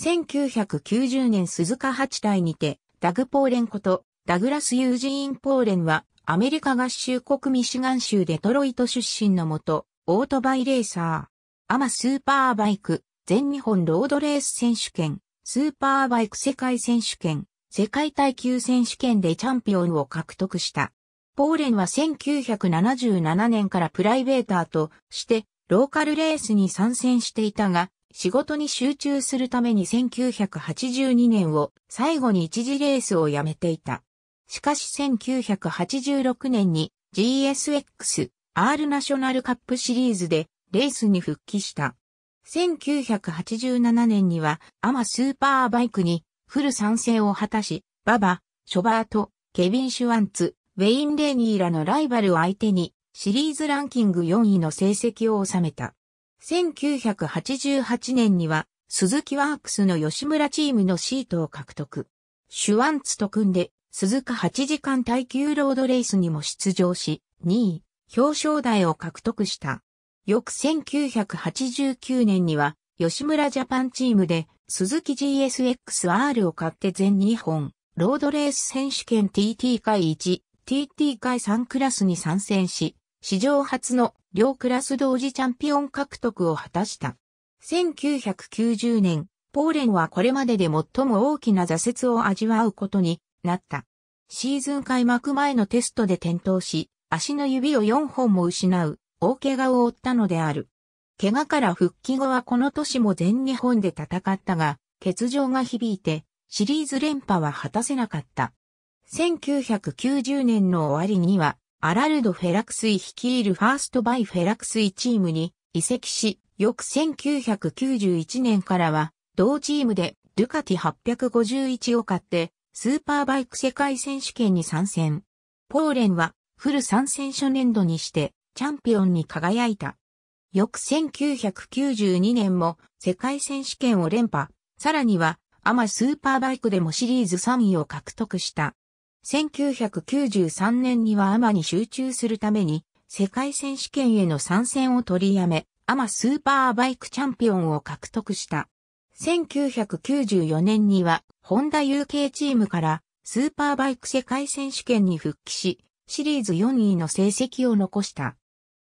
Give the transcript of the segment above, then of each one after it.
1990年鈴鹿八隊にて、ダグ・ポーレンこと、ダグラス・ユージーン・ポーレンは、アメリカ合衆国ミシガン州デトロイト出身のもと、オートバイレーサー、アマスーパーバイク、全日本ロードレース選手権、スーパーバイク世界選手権、世界耐久選手権でチャンピオンを獲得した。ポーレンは1977年からプライベーターとして、ローカルレースに参戦していたが、仕事に集中するために1982年を最後に一時レースをやめていた。しかし1986年に GSX R ナショナルカップシリーズでレースに復帰した。1987年にはアマスーパーバイクにフル参戦を果たし、ババ、ショバート、ケビン・シュワンツ、ウェイン・レーニーらのライバルを相手にシリーズランキング4位の成績を収めた。1988年には、鈴木ワークスの吉村チームのシートを獲得。シュワンツと組んで、鈴鹿8時間耐久ロードレースにも出場し、2位、表彰台を獲得した。翌1989年には、吉村ジャパンチームで、鈴木 GSXR を買って全日本、ロードレース選手権 TT 会1、TT 会3クラスに参戦し、史上初の両クラス同時チャンピオン獲得を果たした。1990年、ポーレンはこれまでで最も大きな挫折を味わうことになった。シーズン開幕前のテストで転倒し、足の指を4本も失う、大怪我を負ったのである。怪我から復帰後はこの年も全日本で戦ったが、欠場が響いて、シリーズ連覇は果たせなかった。1990年の終わりには、アラルド・フェラクスイ率いるファーストバイ・フェラクスイチームに移籍し、翌1991年からは、同チームでドゥカティ851を買って、スーパーバイク世界選手権に参戦。ポーレンは、フル参戦初年度にして、チャンピオンに輝いた。翌1992年も、世界選手権を連覇、さらには、アマスーパーバイクでもシリーズ3位を獲得した。1993年にはアマに集中するために、世界選手権への参戦を取りやめ、アマスーパーバイクチャンピオンを獲得した。1994年には、ホンダ UK チームから、スーパーバイク世界選手権に復帰し、シリーズ4位の成績を残した。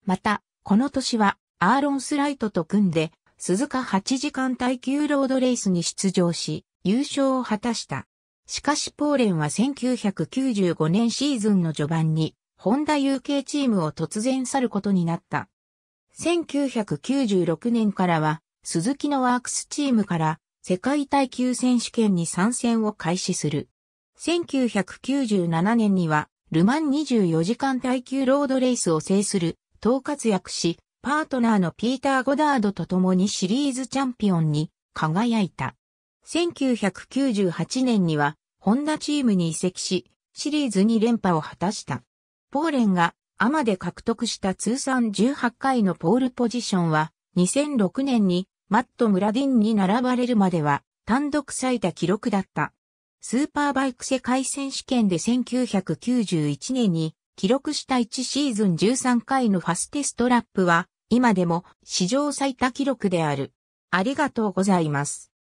また、この年は、アーロン・スライトと組んで、鈴鹿8時間耐久ロードレースに出場し、優勝を果たした。しかしポーレンは1995年シーズンの序盤に、ホンダ UK チームを突然去ることになった。1996年からは、鈴木のワークスチームから世界耐久選手権に参戦を開始する。1997年には、ルマン24時間耐久ロードレースを制する、等活躍し、パートナーのピーター・ゴダードと共にシリーズチャンピオンに輝いた。1998年には、ホンダチームに移籍し、シリーズ2連覇を果たした。ポーレンがアマで獲得した通算18回のポールポジションは、2006年にマット・ムラディンに並ばれるまでは単独最多記録だった。スーパーバイク世界選手権で1991年に記録した1シーズン13回のファステストラップは今でも史上最多記録である。ありがとうございます。